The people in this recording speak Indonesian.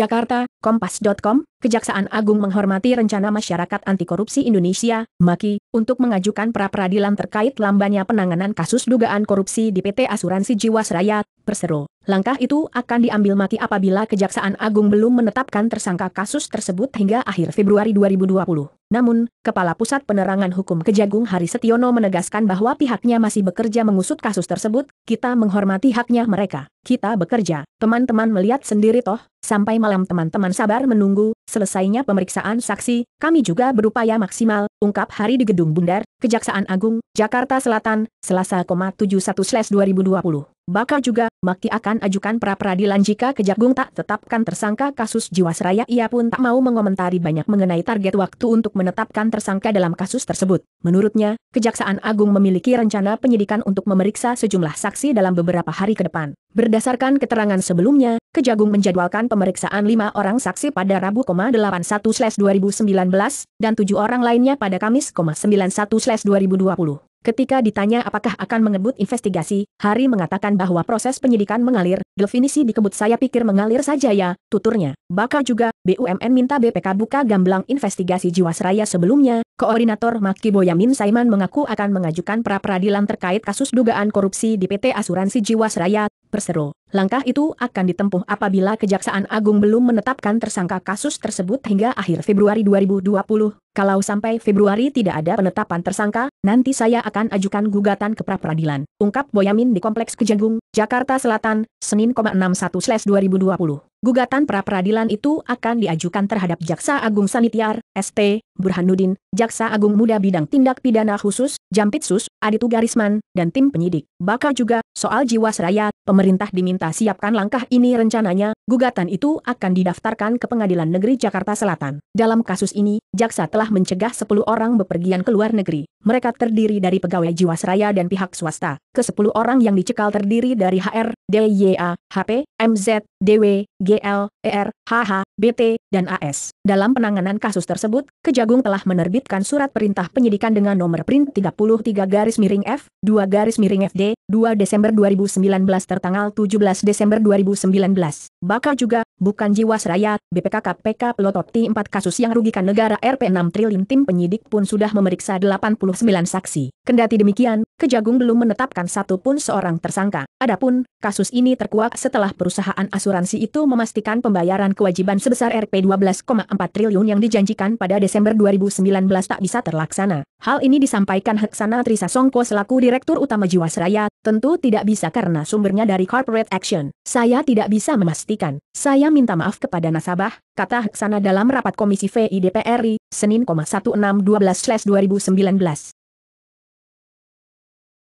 Jakarta, Kompas.com, Kejaksaan Agung menghormati rencana Masyarakat Anti Korupsi Indonesia, MAKI, untuk mengajukan pra-peradilan terkait lambannya penanganan kasus dugaan korupsi di PT Asuransi Jiwasraya, Persero. Langkah itu akan diambil mati apabila Kejaksaan Agung belum menetapkan tersangka kasus tersebut hingga akhir Februari 2020. Namun, Kepala Pusat Penerangan Hukum Kejagung Hari Setiono menegaskan bahwa pihaknya masih bekerja mengusut kasus tersebut, kita menghormati haknya mereka. Kita bekerja, teman-teman melihat sendiri toh, sampai malam teman-teman sabar menunggu, selesainya pemeriksaan saksi, kami juga berupaya maksimal, ungkap hari di Gedung Bundar, Kejaksaan Agung, Jakarta Selatan, Selasa 71-2020 bakal juga, Maki akan ajukan pra-peradilan jika Kejagung tak tetapkan tersangka kasus Jiwasraya. Ia pun tak mau mengomentari banyak mengenai target waktu untuk menetapkan tersangka dalam kasus tersebut. Menurutnya, Kejaksaan Agung memiliki rencana penyidikan untuk memeriksa sejumlah saksi dalam beberapa hari ke depan. Berdasarkan keterangan sebelumnya, Kejagung menjadwalkan pemeriksaan lima orang saksi pada Rabu, 81/2019 dan tujuh orang lainnya pada Kamis, 91/2020. Ketika ditanya apakah akan mengebut investigasi, Hari mengatakan bahwa proses penyidikan mengalir, definisi dikebut saya pikir mengalir saja ya, tuturnya. Bakal juga, BUMN minta BPK buka gamblang investigasi Jiwasraya sebelumnya, Koordinator Maki Boyamin Saiman mengaku akan mengajukan pra-peradilan terkait kasus dugaan korupsi di PT Asuransi Jiwasraya, Persero. Langkah itu akan ditempuh apabila Kejaksaan Agung belum menetapkan tersangka kasus tersebut hingga akhir Februari 2020. Kalau sampai Februari tidak ada penetapan tersangka, nanti saya akan ajukan gugatan ke pra-peradilan. Ungkap Boyamin di Kompleks Kejagung, Jakarta Selatan, Senin 61/2020. Gugatan pra-peradilan itu akan diajukan terhadap Jaksa Agung Sanityar, ST, Burhanuddin, Jaksa Agung Muda Bidang Tindak Pidana Khusus, Jampitsus, Aditu Garisman, dan tim penyidik. Bakal juga, soal Jiwasraya, pemerintah diminta siapkan langkah ini rencananya, gugatan itu akan didaftarkan ke Pengadilan Negeri Jakarta Selatan. Dalam kasus ini, Jaksa telah mencegah 10 orang bepergian ke luar negeri. Mereka terdiri dari pegawai Jiwasraya dan pihak swasta. Ke 10 orang yang dicekal terdiri dari HR, DYA, HP, MZ, DW, G, GL, ER, HH, BT, dan AS. Dalam penanganan kasus tersebut, Kejagung telah menerbitkan surat perintah penyidikan dengan nomor print 33 garis miring F, 2 garis miring FD, 2 Desember 2019 tertanggal 17 Desember 2019. Bakal juga, bukan jiwa seraya, BPK KPK pelototi 4 kasus yang rugikan negara Rp6 triliun tim penyidik pun sudah memeriksa 89 saksi. Kendati demikian, Kejagung belum menetapkan satu pun seorang tersangka. Adapun, kasus ini terkuak setelah perusahaan asuransi itu memastikan pembayaran kewajiban sebesar Rp12,4 triliun yang dijanjikan pada Desember 2019 tak bisa terlaksana. Hal ini disampaikan Heksana Songko selaku Direktur Utama Jiwasraya, tentu tidak bisa karena sumbernya dari corporate action. Saya tidak bisa memastikan. Saya minta maaf kepada nasabah, kata Heksana dalam rapat Komisi VIDPRI, Senin 16 2019